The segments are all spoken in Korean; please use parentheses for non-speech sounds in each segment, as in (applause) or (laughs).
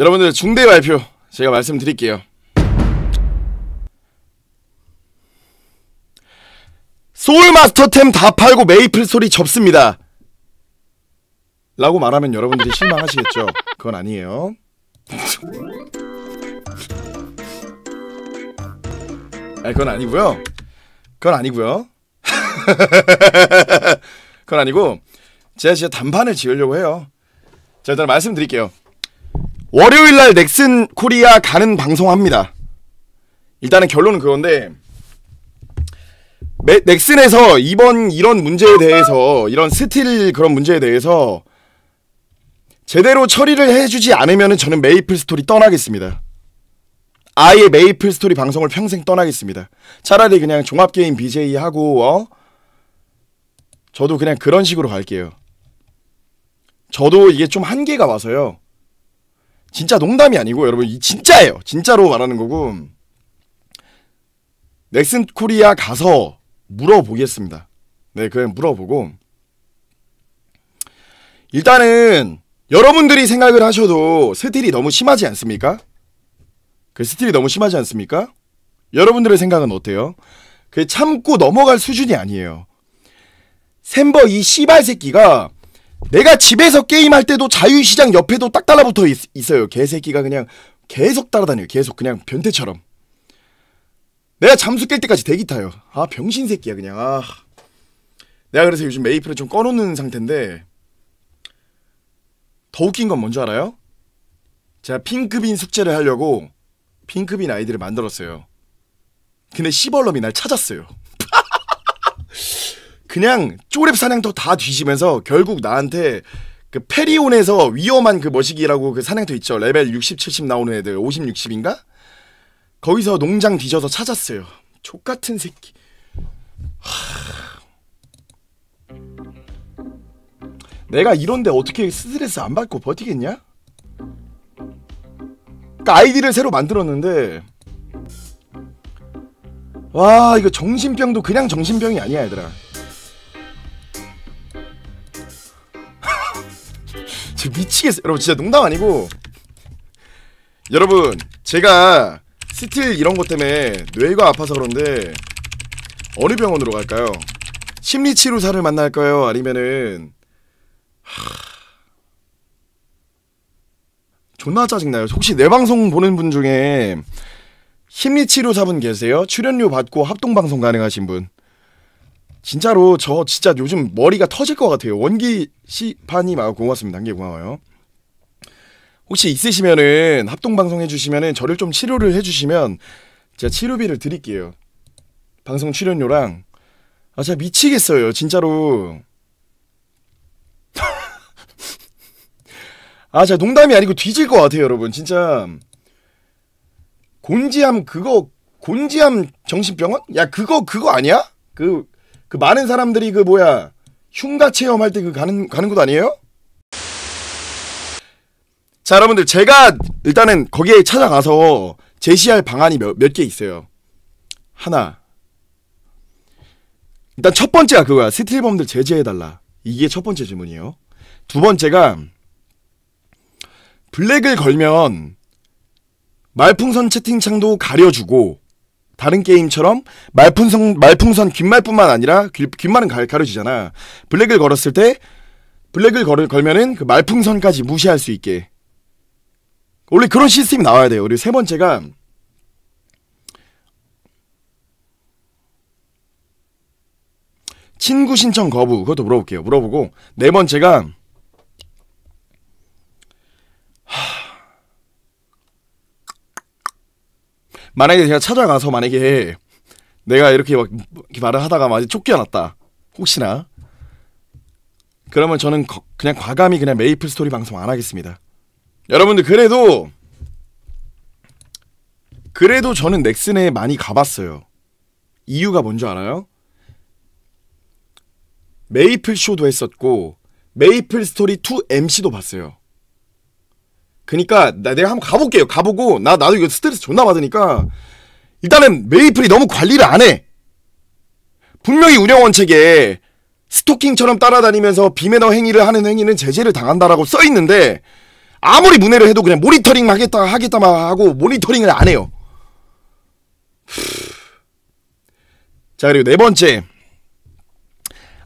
여러분들 중대 발표 제가 말씀드릴게요. 소울 마스터템 다 팔고 메이플 소리 접습니다. 라고 말하면 여러분들이 실망하시겠죠. 그건 아니에요. 아니, 그건 아니고요. 그건 아니고요. (laughs) 그건 아니고 제가 진짜 단판을 지으려고 해요. 자 일단 말씀드릴게요. 월요일 날 넥슨 코리아 가는 방송합니다. 일단은 결론은 그건데 넥슨에서 이번 이런 문제에 대해서 이런 스틸 그런 문제에 대해서 제대로 처리를 해주지 않으면 저는 메이플 스토리 떠나겠습니다. 아예 메이플 스토리 방송을 평생 떠나겠습니다. 차라리 그냥 종합게임 BJ 하고 어? 저도 그냥 그런 식으로 갈게요. 저도 이게 좀 한계가 와서요. 진짜 농담이 아니고 여러분 이 진짜예요. 진짜로 말하는 거고 넥슨 코리아 가서 물어보겠습니다. 네, 그냥 물어보고 일단은 여러분들이 생각을 하셔도 스틸이 너무 심하지 않습니까? 그 스틸이 너무 심하지 않습니까? 여러분들의 생각은 어때요? 그 참고 넘어갈 수준이 아니에요. 샘버 이 씨발 새끼가 내가 집에서 게임할 때도 자유시장 옆에도 딱 달라붙어 있, 어요 개새끼가 그냥 계속 따라다녀요. 계속 그냥 변태처럼. 내가 잠수 깰 때까지 대기 타요. 아 병신 새끼야 그냥. 아. 내가 그래서 요즘 메이플을 좀 꺼놓는 상태인데 더 웃긴 건 뭔지 알아요? 제가 핑크빈 숙제를 하려고 핑크빈 아이디를 만들었어요. 근데 시벌럼이 날 찾았어요. (laughs) 그냥 쪼랩 사냥터 다 뒤지면서 결국 나한테 그 페리온에서 위험한 그 머시기라고 그 사냥터 있죠. 레벨 60, 70 나오는 애들 50, 60인가? 거기서 농장 뒤져서 찾았어요. 족 같은 새끼. 하... 내가 이런데 어떻게 스트레스 안 받고 버티겠냐? 그 아이디를 새로 만들었는데 와 이거 정신병도 그냥 정신병이 아니야 얘들아 미치겠어요 여러분 진짜 농담 아니고 여러분 제가 스틸 이런 것 때문에 뇌가 아파서 그런데 어느 병원으로 갈까요? 심리치료사를 만날까요? 아니면은 하... 존나 짜증나요 혹시 내 방송 보는 분 중에 심리치료사분 계세요? 출연료 받고 합동방송 가능하신 분 진짜로 저 진짜 요즘 머리가 터질 것 같아요. 원기 시 판이 아 고맙습니다. 한 개 고마워요. 혹시 있으시면은 합동 방송 해주시면은 저를 좀 치료를 해주시면 제가 치료비를 드릴게요. 방송 출연료랑 아 제가 미치겠어요 진짜로. (laughs) 아 제가 농담이 아니고 뒤질 것 같아요 여러분 진짜 곤지암 그거 곤지암 정신병원? 야 그거 그거 아니야? 그그 많은 사람들이 그 뭐야 흉가 체험할 때 그 가는 가는 곳 아니에요? 자 여러분들 제가 일단은 거기에 찾아가서 제시할 방안이 몇 개 있어요. 하나 일단 첫 번째가 그거야 스틸범들 제재해달라 이게 첫 번째 질문이에요. 두 번째가 블랙을 걸면 말풍선 채팅창도 가려주고 다른 게임처럼 말풍선 말풍선 귓말뿐만 아니라 귓, 말은 가, 르치잖아 블랙을 걸었을 때 블랙을 걸, 걸면은 그 말풍선까지 무시할 수 있게 원래 그런 시스템이 나와야 돼요. 우리세 번째가 친구 신청 거부 그것도 물어볼게요. 물어보고 네 번째가 만약에 제가 찾아가서 만약에 내가 이렇게 막 이렇게 말을 하다가 막 쫓겨났다 혹시나 그러면 저는 거, 그냥 과감히 그냥 메이플 스토리 방송 안 하겠습니다. 여러분들 그래도 그래도 저는 넥슨에 많이 가봤어요. 이유가 뭔지 알아요? 메이플 쇼도 했었고 메이플 스토리 2 MC도 봤어요. 그니까 내가 한번 가볼게요. 가보고 나 나도 이거 스트레스 존나 받으니까 일단은 메이플이 너무 관리를 안 해. 분명히 운영 원칙에 스토킹처럼 따라다니면서 비매너 행위를 하는 행위는 제재를 당한다라고 써 있는데 아무리 문해를 해도 그냥 모니터링 하겠다 하겠다만 하고 모니터링을 안 해요. 자 그리고 네 번째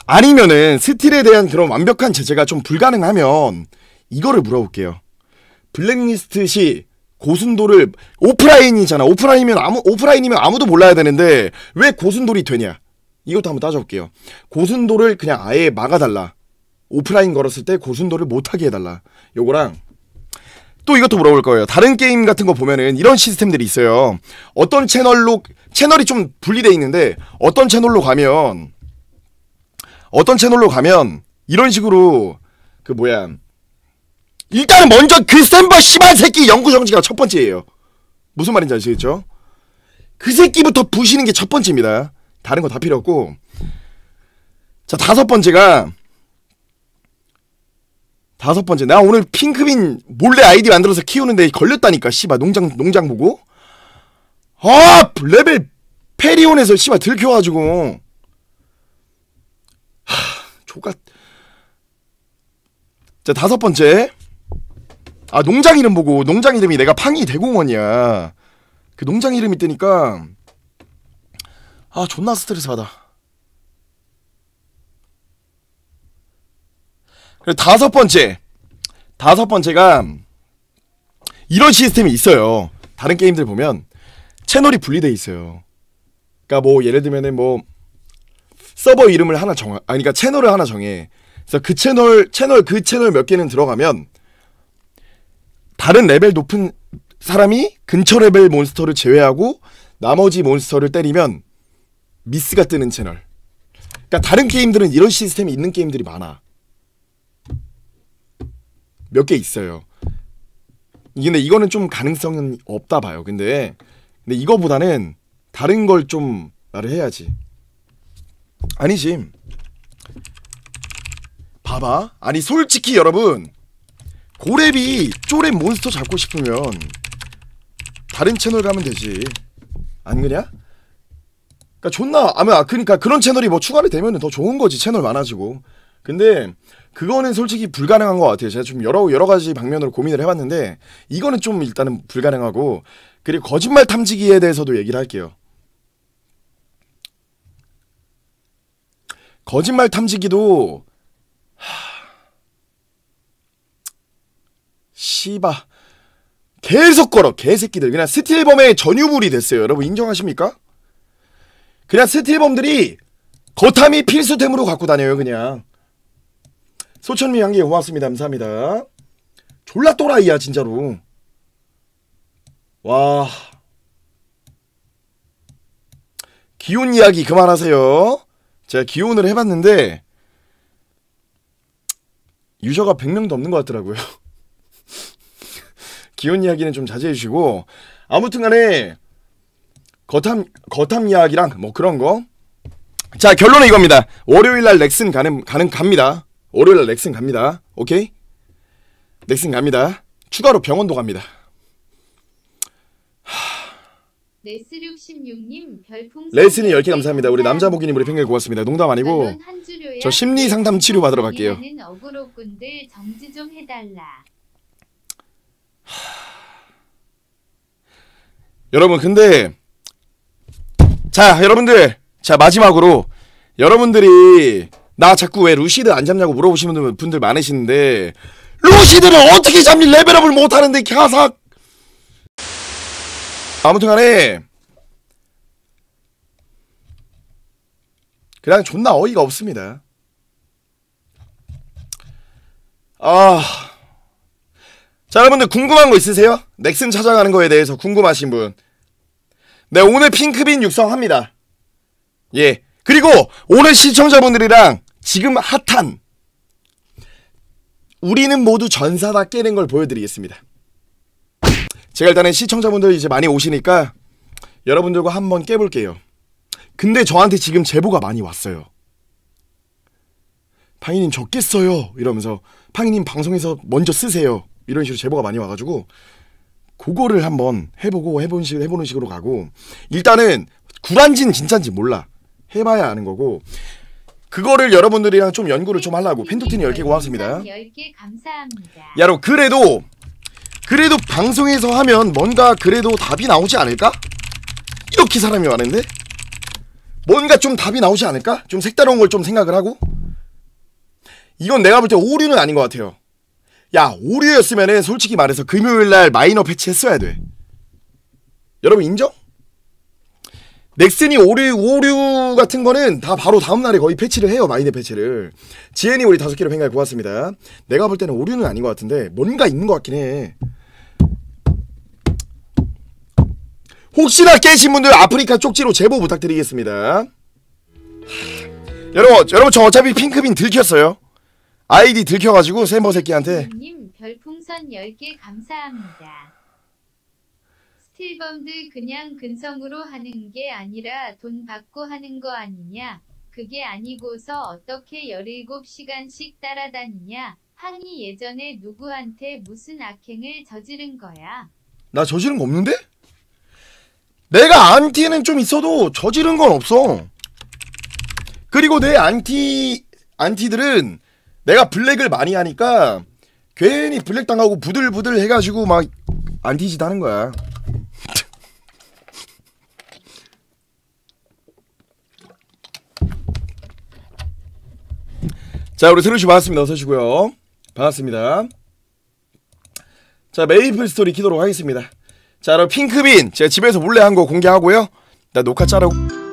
아니면은 스틸에 대한 그런 완벽한 제재가 좀 불가능하면 이거를 물어볼게요. 블랙리스트 시 고순도를 오프라인이잖아. 오프라인이면 아무 오프라인이면 아무도 몰라야 되는데 왜 고순돌이 되냐? 이것도 한번 따져볼게요. 고순도를 그냥 아예 막아달라. 오프라인 걸었을 때 고순도를 못하게 해달라. 요거랑 또 이것도 물어볼 거예요. 다른 게임 같은 거 보면은 이런 시스템들이 있어요. 어떤 채널로 채널이 좀 분리돼 있는데 어떤 채널로 가면 어떤 채널로 가면 이런 식으로 그 뭐야 일단은 먼저 그 센버 씨발 새끼 연구 정지가 첫 번째예요. 무슨 말인지 아시겠죠? 그 새끼부터 부시는 게 첫 번째입니다. 다른 거 다 필요 없고. 자, 다섯 번째가 다섯 번째. 나 오늘 핑크빈 몰래 아이디 만들어서 키우는데 걸렸다니까. 씨발 농장 농장 보고. 아, 레벨 페리온에서 씨발 들켜 가지고. 하, 조각. 자, 다섯 번째. 아 농장 이름 보고 농장 이름이 내가 팡이 대공원이야. 그 농장 이름이 뜨니까 아 존나 스트레스 받아. 그리고 다섯 번째 다섯 번째가 이런 시스템이 있어요. 다른 게임들 보면 채널이 분리돼 있어요. 그니까뭐 예를 들면은 뭐 서버 이름을 하나 정하 아니 그니까 채널을 하나 정해. 그래서 그 채널 채널 그 채널 몇 개는 들어가면 다른 레벨 높은 사람이 근처 레벨 몬스터를 제외하고 나머지 몬스터를 때리면 미스가 뜨는 채널. 그러니까 다른 게임들은 이런 시스템이 있는 게임들이 많아. 몇 개 있어요. 근데 이거는 좀 가능성은 없다 봐요. 근데 근데 이거보다는 다른 걸 좀 말을 해야지. 아니지. 봐봐. 아니 솔직히 여러분 고래비 쪼랩 몬스터 잡고 싶으면 다른 채널 가면 되지 안 그냐? 그니까 존나 아마 그니까 그런 채널이 뭐 추가를 되면더 좋은 거지 채널 많아지고 근데 그거는 솔직히 불가능한 것 같아요 제가 좀 여러 여러 가지 방면으로 고민을 해봤는데 이거는 좀 일단은 불가능하고 그리고 거짓말 탐지기에 대해서도 얘기를 할게요 거짓말 탐지기도 씨바 계속 걸어 개새끼들 그냥 스틸범의 전유물이 됐어요 여러분 인정하십니까? 그냥 스틸범들이 거탐이 필수템으로 갖고 다녀요 그냥 소천미 향기 고맙습니다 감사합니다 졸라 또라이야 진짜로 와기운 이야기 그만하세요 제가 기운을 해봤는데 유저가 100명도 없는 것 같더라고요 (laughs) 기혼 이야기는 좀 자제해 주시고 아무튼 간에 거탐 거탐 이야기랑 뭐 그런 거. 자, 결론은 이겁니다. 월요일 날 넥슨 가는 가는 갑니다. 월요일 날 넥슨 갑니다. 오케이? 넥슨 갑니다. 추가로 병원도 갑니다. 레스 66님 별풍 레슨이 10개 감사합니다. 우리 남자보기님 우리 팽개 고맙습니다. 농담 아니고 저 심리 상담 치료 받으러 갈게요. 억울로군들 정지 좀 해달라. 여러분 근데 자 여러분들 자 마지막으로 여러분들이 나 자꾸 왜 루시드 안 잡냐고 물어보시는 분들 많으시는데 루시드를 어떻게 잡니 레벨업을 못하는데 캬삭 아무튼간에 그냥 존나 어이가 없습니다 아 자, 여러분들 궁금한 거 있으세요? 넥슨 찾아가는 거에 대해서 궁금하신 분. 네, 오늘 핑크빈 육성합니다. 예. 그리고 오늘 시청자분들이랑 지금 핫한 우리는 모두 전사 다 깨는 걸 보여드리겠습니다. 제가 일단은 시청자분들 이제 많이 오시니까 여러분들과 한번 깨볼게요. 근데 저한테 지금 제보가 많이 왔어요. 팡이님 적겠어요 이러면서 팡이님 방송에서 먼저 쓰세요. 이런 식으로 제보가 많이 와가지고 그거를 한번 해보고 해본 식 해보는 식으로 가고 일단은 구란진 진짠지 몰라 해봐야 아는 거고 그거를 여러분들이랑 좀 연구를 좀 하려고 팬토티니 10개 고맙습니다 야로 그래도 그래도 방송에서 하면 뭔가 그래도 답이 나오지 않을까? 이렇게 사람이 많은데? 뭔가 좀 답이 나오지 않을까? 좀 색다른 걸 좀 생각을 하고 이건 내가 볼 때 오류는 아닌 것 같아요 야 오류였으면은 솔직히 말해서 금요일날 마이너 패치했어야 돼. 여러분 인정? 넥슨이 오류 오류 같은 거는 다 바로 다음 날에 거의 패치를 해요 마이너 패치를. 지엔이 우리 다섯 개로 횡갈 고맙습니다. 내가 볼 때는 오류는 아닌 것 같은데 뭔가 있는 것 같긴 해. 혹시나 깨신 분들 아프리카 쪽지로 제보 부탁드리겠습니다. 여러분, 여러분 저 어차피 핑크빈 들켰어요. 아이디 들켜가지고 세모 새끼한테 님 별풍선 10개 감사합니다. 스틸범드 그냥 근성으로 하는 게 아니라 돈 받고 하는 거 아니냐? 그게 아니고서 어떻게 17시간씩 따라다니냐? 항이 예전에 누구한테 무슨 악행을 저지른 거야? 나 저지른 거 없는데? 내가 안티는 에좀 있어도 저지른 건 없어. 그리고 내 안티 안티들은 내가 블랙을 많이 하니까 괜히 블랙 당하고 부들부들 해가지고 막안티짓 하는 거야. (laughs) 자, 우리 세루씨 반갑습니다. 어서오시고요. 반갑습니다. 자, 메이플 스토리 키도록 하겠습니다. 자, 여러분, 핑크빈. 제가 집에서 몰래 한 거 공개하고요. 나 녹화 짜라고.